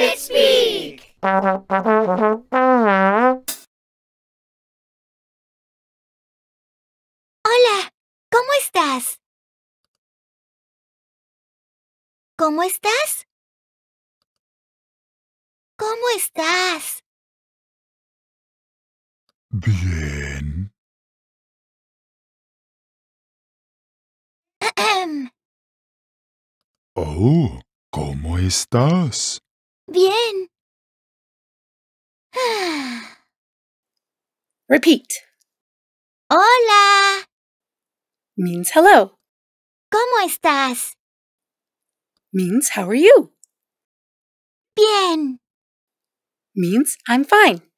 Hola, ¿cómo estás? ¿Cómo estás? ¿Cómo estás? Bien. oh, ¿cómo estás? Bien. Repeat. Hola. Means hello. ¿Cómo estás? Means how are you? Bien. Means I'm fine.